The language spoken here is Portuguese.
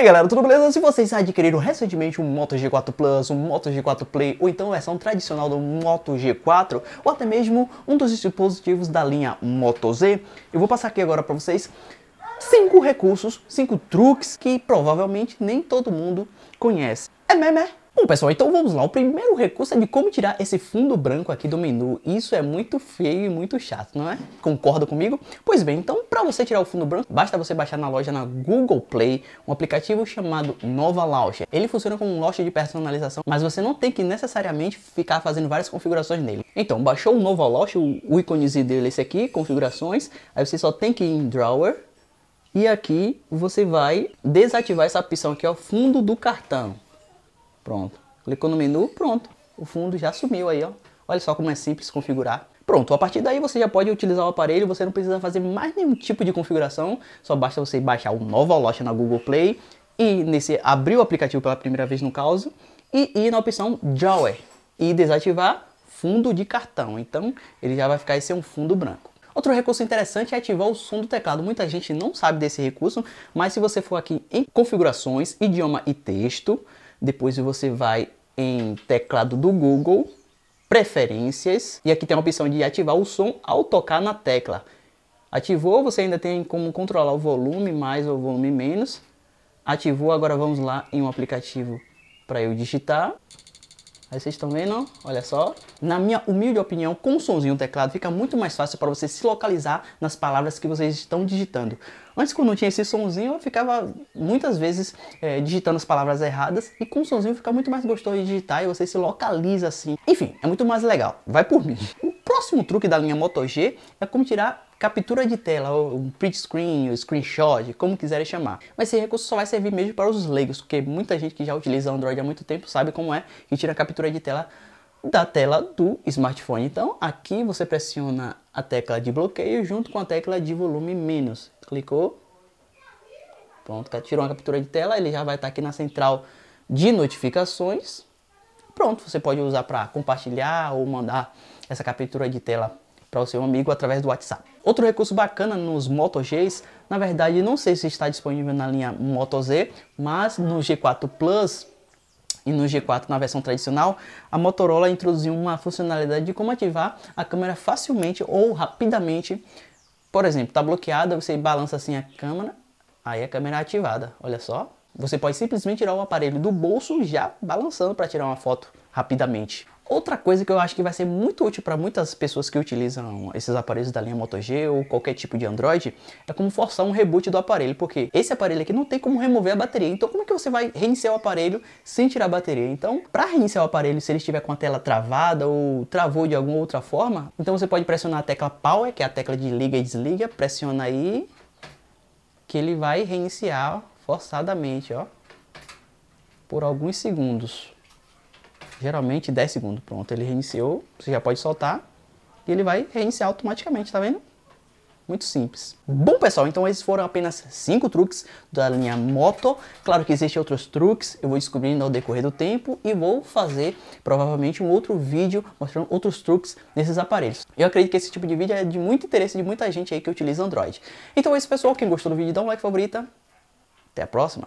aí galera, tudo beleza? Se vocês adquiriram recentemente um Moto G4 Plus, um Moto G4 Play ou então a versão tradicional do Moto G4 ou até mesmo um dos dispositivos da linha Moto Z, eu vou passar aqui agora para vocês cinco recursos, cinco truques que provavelmente nem todo mundo conhece. É meme é? Bom pessoal, então vamos lá. O primeiro recurso é de como tirar esse fundo branco aqui do menu. Isso é muito feio e muito chato, não é? Concorda comigo? Pois bem, então para você tirar o fundo branco, basta você baixar na loja na Google Play um aplicativo chamado Nova Launcher. Ele funciona como um launcher de personalização, mas você não tem que necessariamente ficar fazendo várias configurações nele. Então, baixou o Nova Launcher, o íconezinho dele é esse aqui, configurações, aí você só tem que ir em Drawer, e aqui você vai desativar essa opção aqui, ó, fundo do cartão. Pronto. Clicou no menu, pronto. O fundo já sumiu aí, ó. Olha só como é simples configurar. Pronto, a partir daí você já pode utilizar o aparelho, você não precisa fazer mais nenhum tipo de configuração, só basta você baixar o Nova Loja na Google Play e nesse abrir o aplicativo pela primeira vez no caso e ir na opção Drawer e desativar fundo de cartão. Então ele já vai ficar esse um fundo branco. Outro recurso interessante é ativar o som do teclado. Muita gente não sabe desse recurso, mas se você for aqui em configurações, idioma e texto, depois você vai em teclado do Google, preferências, e aqui tem a opção de ativar o som ao tocar na tecla. Ativou, você ainda tem como controlar o volume mais ou volume menos. Ativou, agora vamos lá em um aplicativo para eu digitar. Aí vocês estão vendo, olha só. Na minha humilde opinião, com o somzinho do teclado fica muito mais fácil para você se localizar nas palavras que vocês estão digitando. Antes, quando não tinha esse somzinho, eu ficava muitas vezes é, digitando as palavras erradas e com o somzinho fica muito mais gostoso de digitar e você se localiza assim. Enfim, é muito mais legal. Vai por mim. O próximo truque da linha Moto G é como tirar captura de tela, um print screen, um screenshot, como quiserem chamar. Mas esse recurso só vai servir mesmo para os leigos, porque muita gente que já utiliza Android há muito tempo sabe como é que tira a captura de tela da tela do smartphone. Então, aqui você pressiona a tecla de bloqueio junto com a tecla de volume menos. Clicou. Pronto, tirou a captura de tela, ele já vai estar tá aqui na central de notificações. Pronto, você pode usar para compartilhar ou mandar essa captura de tela para o seu amigo através do WhatsApp. Outro recurso bacana nos Moto Gs, na verdade não sei se está disponível na linha Moto Z, mas no G4 Plus e no G4 na versão tradicional, a Motorola introduziu uma funcionalidade de como ativar a câmera facilmente ou rapidamente. Por exemplo, está bloqueada, você balança assim a câmera, aí a câmera é ativada, olha só. Você pode simplesmente tirar o aparelho do bolso já balançando para tirar uma foto rapidamente. Outra coisa que eu acho que vai ser muito útil para muitas pessoas que utilizam esses aparelhos da linha Moto G ou qualquer tipo de Android é como forçar um reboot do aparelho, porque esse aparelho aqui não tem como remover a bateria. Então, como é que você vai reiniciar o aparelho sem tirar a bateria? Então, para reiniciar o aparelho, se ele estiver com a tela travada ou travou de alguma outra forma, então você pode pressionar a tecla Power, que é a tecla de liga e desliga, pressiona aí que ele vai reiniciar forçadamente, ó, por alguns segundos geralmente 10 segundos. Pronto, ele reiniciou, você já pode soltar e ele vai reiniciar automaticamente, tá vendo? Muito simples. Bom, pessoal, então esses foram apenas 5 truques da linha Moto. Claro que existem outros truques, eu vou descobrindo ao decorrer do tempo e vou fazer provavelmente um outro vídeo mostrando outros truques nesses aparelhos. Eu acredito que esse tipo de vídeo é de muito interesse de muita gente aí que utiliza Android. Então é isso, pessoal. Quem gostou do vídeo, dá um like favorita. Até a próxima.